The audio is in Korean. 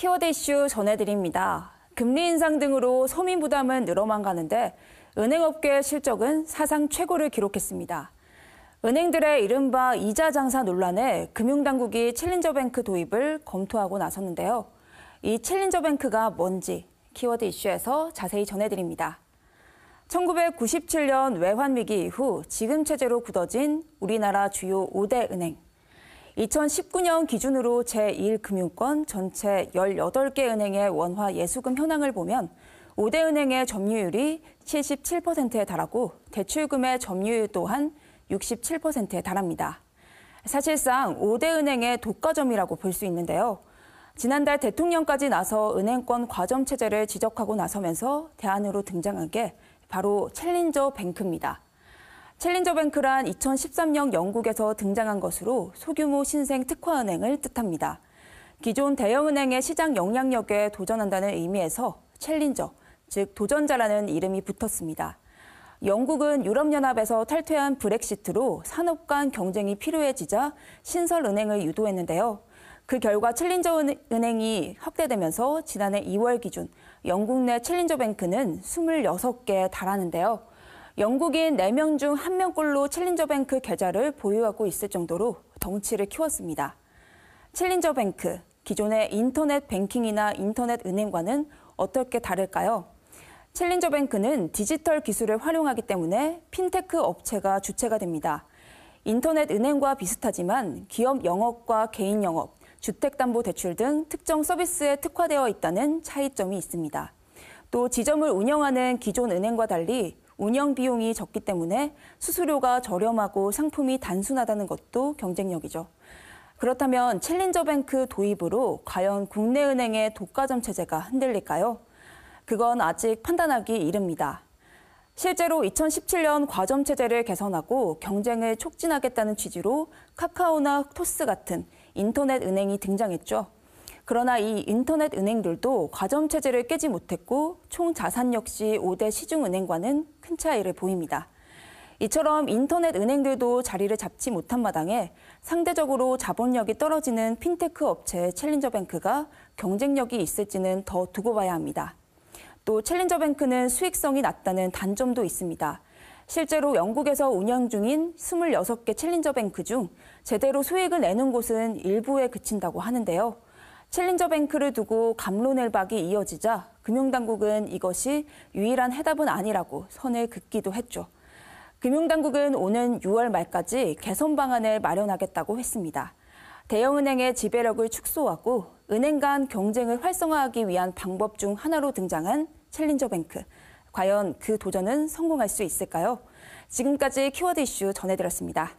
키워드 이슈 전해드립니다. 금리 인상 등으로 서민 부담은 늘어만 가는데 은행업계 실적은 사상 최고를 기록했습니다. 은행들의 이른바 이자 장사 논란에 금융당국이 챌린저뱅크 도입을 검토하고 나섰는데요. 이 챌린저뱅크가 뭔지 키워드 이슈에서 자세히 전해드립니다. 1997년 외환위기 이후 지금 체제로 굳어진 우리나라 주요 5대 은행. 2019년 기준으로 제1금융권 전체 18개 은행의 원화 예수금 현황을 보면 5대 은행의 점유율이 77%에 달하고 대출금의 점유율 또한 67%에 달합니다. 사실상 5대 은행의 독과점이라고 볼 수 있는데요. 지난달 대통령까지 나서 은행권 과점 체제를 지적하고 나서면서 대안으로 등장한 게 바로 챌린저 뱅크입니다. 챌린저뱅크란 2013년 영국에서 등장한 것으로 소규모 신생 특화은행을 뜻합니다. 기존 대형은행의 시장 영향력에 도전한다는 의미에서 챌린저, 즉 도전자라는 이름이 붙었습니다. 영국은 유럽연합에서 탈퇴한 브렉시트로 산업 간 경쟁이 필요해지자 신설은행을 유도했는데요. 그 결과 챌린저 은행이 확대되면서 지난해 2월 기준 영국 내 챌린저 뱅크는 26개에 달하는데요. 영국인 4명 중 1명꼴로 챌린저뱅크 계좌를 보유하고 있을 정도로 덩치를 키웠습니다. 챌린저뱅크, 기존의 인터넷 뱅킹이나 인터넷 은행과는 어떻게 다를까요? 챌린저뱅크는 디지털 기술을 활용하기 때문에 핀테크 업체가 주체가 됩니다. 인터넷 은행과 비슷하지만 기업 영업과 개인 영업, 주택담보대출 등 특정 서비스에 특화되어 있다는 차이점이 있습니다. 또 지점을 운영하는 기존 은행과 달리 운영 비용이 적기 때문에 수수료가 저렴하고 상품이 단순하다는 것도 경쟁력이죠. 그렇다면 챌린저뱅크 도입으로 과연 국내 은행의 독과점 체제가 흔들릴까요? 그건 아직 판단하기 이릅니다. 실제로 2017년 과점 체제를 개선하고 경쟁을 촉진하겠다는 취지로 카카오나 토스 같은 인터넷 은행이 등장했죠. 그러나 이 인터넷 은행들도 과점 체제를 깨지 못했고 총 자산 역시 5대 시중 은행과는 큰 차이를 보입니다. 이처럼 인터넷 은행들도 자리를 잡지 못한 마당에 상대적으로 자본력이 떨어지는 핀테크 업체 챌린저뱅크가 경쟁력이 있을지는 더 두고 봐야 합니다. 또 챌린저뱅크는 수익성이 낮다는 단점도 있습니다. 실제로 영국에서 운영 중인 26개 챌린저뱅크 중 제대로 수익을 내는 곳은 일부에 그친다고 하는데요. 챌린저 뱅크를 두고 감론을박이 이어지자 금융당국은 이것이 유일한 해답은 아니라고 선을 긋기도 했죠. 금융당국은 오는 6월 말까지 개선 방안을 마련하겠다고 했습니다. 대형은행의 지배력을 축소하고 은행 간 경쟁을 활성화하기 위한 방법 중 하나로 등장한 챌린저 뱅크. 과연 그 도전은 성공할 수 있을까요? 지금까지 키워드 이슈 전해드렸습니다.